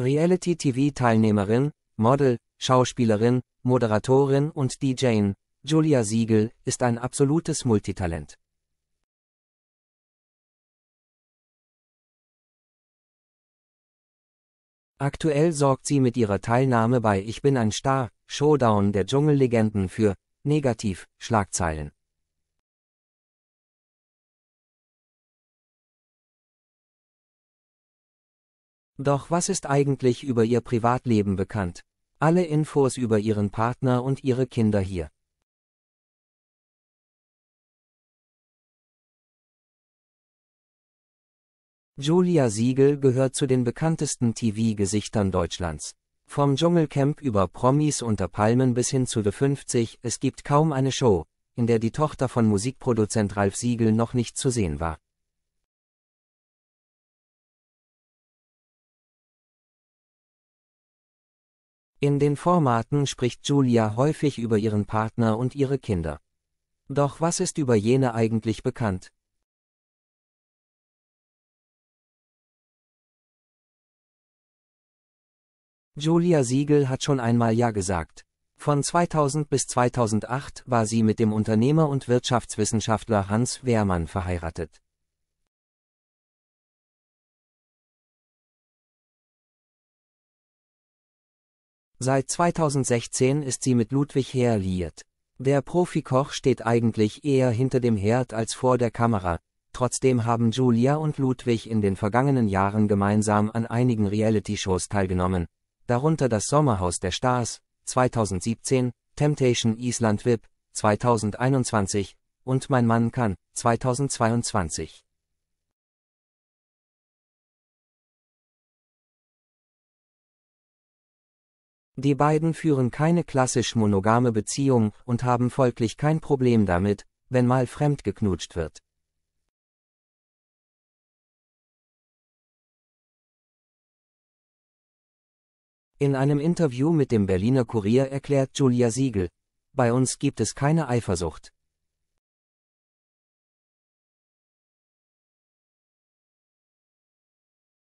Reality-TV-Teilnehmerin, Model, Schauspielerin, Moderatorin und DJ, Julia Siegel ist ein absolutes Multitalent. Aktuell sorgt sie mit ihrer Teilnahme bei Ich bin ein Star, Showdown der Dschungellegenden für negativ Schlagzeilen. Doch was ist eigentlich über ihr Privatleben bekannt? Alle Infos über ihren Partner und ihre Kinder hier. Julia Siegel gehört zu den bekanntesten TV-Gesichtern Deutschlands. Vom Dschungelcamp über Promis unter Palmen bis hin zu The 50, es gibt kaum eine Show, in der die Tochter von Musikproduzent Ralf Siegel noch nicht zu sehen war. In den Formaten spricht Julia häufig über ihren Partner und ihre Kinder. Doch was ist über jene eigentlich bekannt? Julia Siegel hat schon einmal Ja gesagt. Von 2000 bis 2008 war sie mit dem Unternehmer und Wirtschaftswissenschaftler Hans Wehrmann verheiratet. Seit 2016 ist sie mit Ludwig Heer liiert. Der Profikoch steht eigentlich eher hinter dem Herd als vor der Kamera, trotzdem haben Julia und Ludwig in den vergangenen Jahren gemeinsam an einigen Reality-Shows teilgenommen, darunter das Sommerhaus der Stars 2017, Temptation Island VIP 2021 und Mein Mann kann 2022. Die beiden führen keine klassisch monogame Beziehung und haben folglich kein Problem damit, wenn mal fremd geknutscht wird. In einem Interview mit dem Berliner Kurier erklärt Julia Siegel, bei uns gibt es keine Eifersucht.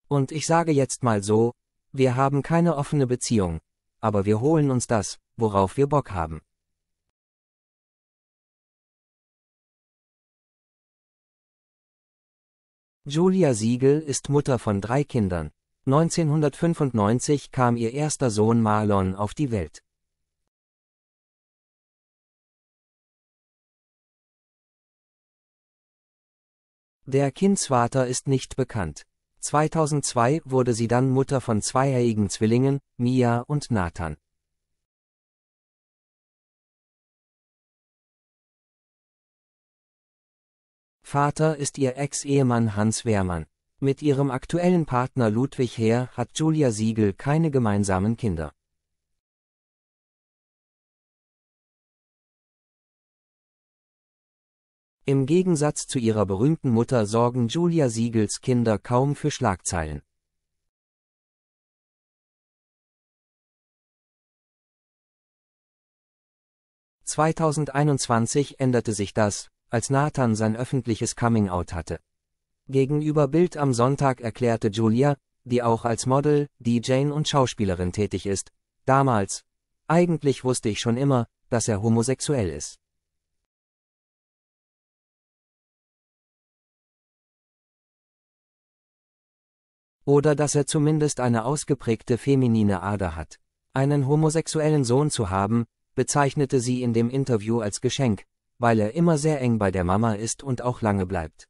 Und ich sage jetzt mal so, wir haben keine offene Beziehung aber wir holen uns das, worauf wir Bock haben. Julia Siegel ist Mutter von drei Kindern. 1995 kam ihr erster Sohn Marlon auf die Welt. Der Kindsvater ist nicht bekannt. 2002 wurde sie dann Mutter von zweijährigen Zwillingen, Mia und Nathan. Vater ist ihr Ex-Ehemann Hans Wehrmann. Mit ihrem aktuellen Partner Ludwig Heer hat Julia Siegel keine gemeinsamen Kinder. Im Gegensatz zu ihrer berühmten Mutter sorgen Julia Siegels Kinder kaum für Schlagzeilen. ...2021 änderte sich das, als Nathan sein öffentliches Coming-out hatte. Gegenüber Bild am Sonntag erklärte Julia, die auch als Model, DJ und Schauspielerin tätig ist, damals, eigentlich wusste ich schon immer, dass er homosexuell ist. Oder dass er zumindest eine ausgeprägte feminine Ader hat. Einen homosexuellen Sohn zu haben, bezeichnete sie in dem Interview als Geschenk, weil er immer sehr eng bei der Mama ist und auch lange bleibt.